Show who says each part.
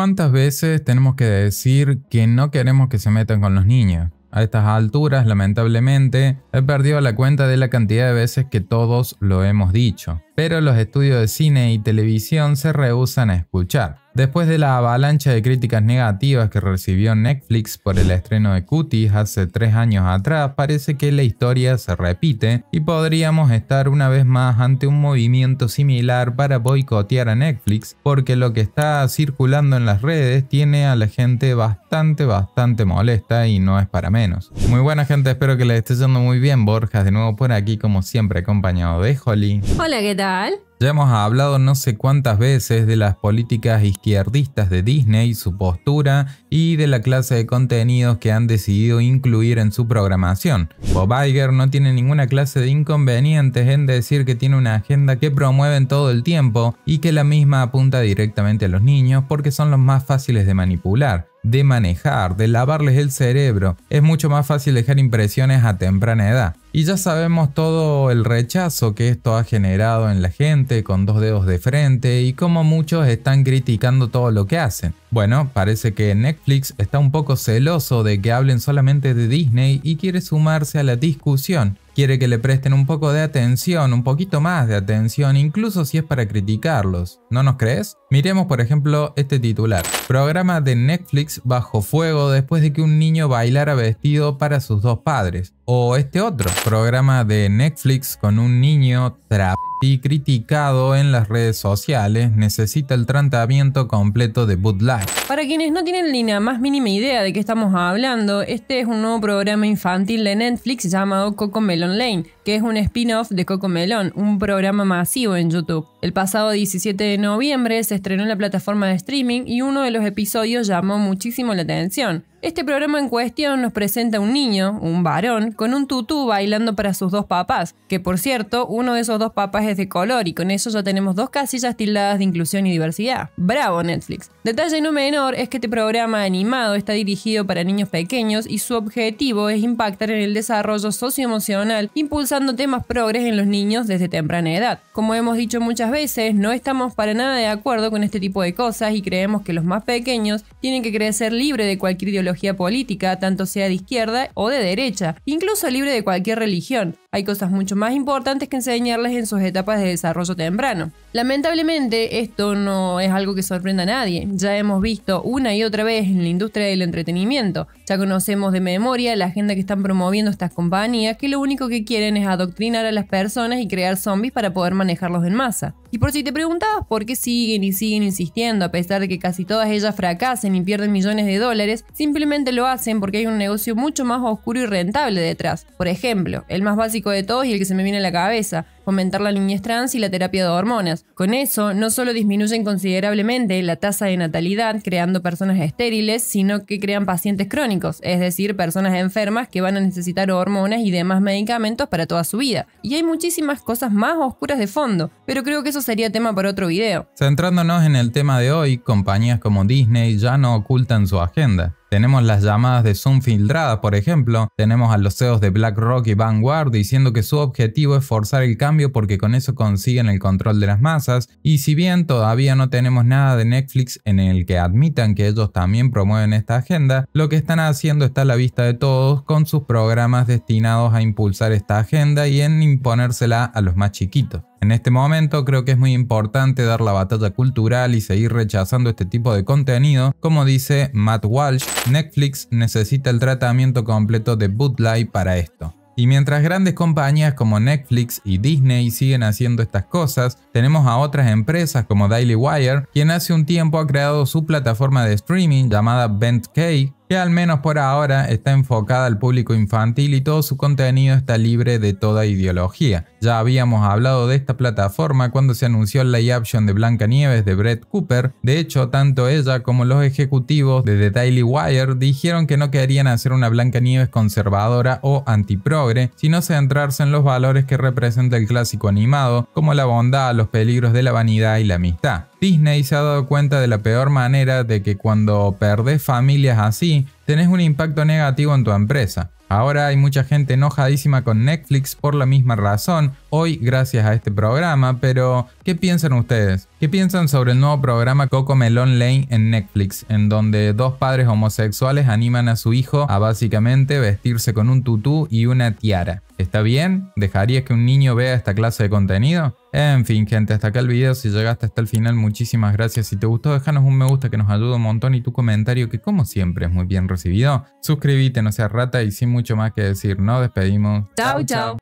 Speaker 1: ¿Cuántas veces tenemos que decir que no queremos que se metan con los niños? A estas alturas, lamentablemente, he perdido la cuenta de la cantidad de veces que todos lo hemos dicho pero los estudios de cine y televisión se rehusan a escuchar. Después de la avalancha de críticas negativas que recibió Netflix por el estreno de Cuties hace tres años atrás, parece que la historia se repite y podríamos estar una vez más ante un movimiento similar para boicotear a Netflix, porque lo que está circulando en las redes tiene a la gente bastante, bastante molesta y no es para menos. Muy buena gente, espero que les esté yendo muy bien. Borjas de nuevo por aquí, como siempre, acompañado de Holly. Hola, ¿qué tal? Ya hemos hablado no sé cuántas veces de las políticas izquierdistas de Disney, su postura y de la clase de contenidos que han decidido incluir en su programación. Bob Iger no tiene ninguna clase de inconvenientes en decir que tiene una agenda que promueven todo el tiempo y que la misma apunta directamente a los niños porque son los más fáciles de manipular de manejar, de lavarles el cerebro. Es mucho más fácil dejar impresiones a temprana edad. Y ya sabemos todo el rechazo que esto ha generado en la gente con dos dedos de frente y cómo muchos están criticando todo lo que hacen. Bueno, parece que Netflix está un poco celoso de que hablen solamente de Disney y quiere sumarse a la discusión. Quiere que le presten un poco de atención, un poquito más de atención, incluso si es para criticarlos. ¿No nos crees? Miremos por ejemplo este titular. Programa de Netflix bajo fuego después de que un niño bailara vestido para sus dos padres o este otro programa de Netflix con un niño trap y criticado en las redes sociales, necesita el tratamiento completo de Bud
Speaker 2: Para quienes no tienen ni la más mínima idea de qué estamos hablando, este es un nuevo programa infantil de Netflix llamado Coco Melon Lane, que es un spin-off de Coco Melon, un programa masivo en YouTube. El pasado 17 de noviembre se estrenó en la plataforma de streaming y uno de los episodios llamó muchísimo la atención. Este programa en cuestión nos presenta a un niño, un varón, con un tutú bailando para sus dos papás, que por cierto, uno de esos dos papás es de color y con eso ya tenemos dos casillas tildadas de inclusión y diversidad. Bravo Netflix. Detalle no menor es que este programa animado está dirigido para niños pequeños y su objetivo es impactar en el desarrollo socioemocional, impulsando temas progres en los niños desde temprana edad. Como hemos dicho muchas veces no estamos para nada de acuerdo con este tipo de cosas y creemos que los más pequeños tienen que crecer libre de cualquier ideología política, tanto sea de izquierda o de derecha, incluso libre de cualquier religión. Hay cosas mucho más importantes que enseñarles en sus etapas de desarrollo temprano. Lamentablemente esto no es algo que sorprenda a nadie, ya hemos visto una y otra vez en la industria del entretenimiento, ya conocemos de memoria la agenda que están promoviendo estas compañías que lo único que quieren es adoctrinar a las personas y crear zombies para poder manejarlos en masa. Y por si te preguntabas por qué siguen y siguen insistiendo a pesar de que casi todas ellas fracasen ni y pierden millones de dólares, simplemente lo hacen porque hay un negocio mucho más oscuro y rentable detrás. Por ejemplo, el más básico de todos y el que se me viene a la cabeza, comentar la niñez trans y la terapia de hormonas. Con eso, no solo disminuyen considerablemente la tasa de natalidad, creando personas estériles, sino que crean pacientes crónicos, es decir, personas enfermas que van a necesitar hormonas y demás medicamentos para toda su vida. Y hay muchísimas cosas más oscuras de fondo, pero creo que eso sería tema para otro video.
Speaker 1: Centrándonos en el tema de hoy, compañías como Disney ya no ocultan su agenda. Tenemos las llamadas de Zoom filtradas, por ejemplo. Tenemos a los CEOs de BlackRock y Vanguard diciendo que su objetivo es forzar el cambio porque con eso consiguen el control de las masas. Y si bien todavía no tenemos nada de Netflix en el que admitan que ellos también promueven esta agenda, lo que están haciendo está a la vista de todos con sus programas destinados a impulsar esta agenda y en imponérsela a los más chiquitos. En este momento creo que es muy importante dar la batalla cultural y seguir rechazando este tipo de contenido. Como dice Matt Walsh, Netflix necesita el tratamiento completo de Bootleg para esto. Y mientras grandes compañías como Netflix y Disney siguen haciendo estas cosas, tenemos a otras empresas como Daily Wire, quien hace un tiempo ha creado su plataforma de streaming llamada Bentkey, que al menos por ahora está enfocada al público infantil y todo su contenido está libre de toda ideología. Ya habíamos hablado de esta plataforma cuando se anunció el live action de Nieves de Brett Cooper. De hecho, tanto ella como los ejecutivos de The Daily Wire dijeron que no querían hacer una Blanca Nieves conservadora o antiprogre, sino centrarse en los valores que representa el clásico animado, como la bondad, los peligros de la vanidad y la amistad. Disney se ha dado cuenta de la peor manera de que cuando perdés familias así, tenés un impacto negativo en tu empresa. Ahora hay mucha gente enojadísima con Netflix por la misma razón hoy gracias a este programa, pero ¿qué piensan ustedes? ¿Qué piensan sobre el nuevo programa Coco Melon Lane en Netflix, en donde dos padres homosexuales animan a su hijo a básicamente vestirse con un tutú y una tiara? ¿Está bien? ¿Dejarías que un niño vea esta clase de contenido? En fin, gente, hasta acá el video. Si llegaste hasta el final, muchísimas gracias. Si te gustó, déjanos un me gusta que nos ayuda un montón y tu comentario que como siempre es muy bien recibido. Suscríbete, no seas rata y sin mucho más que decir, nos despedimos.
Speaker 2: Chau, chao.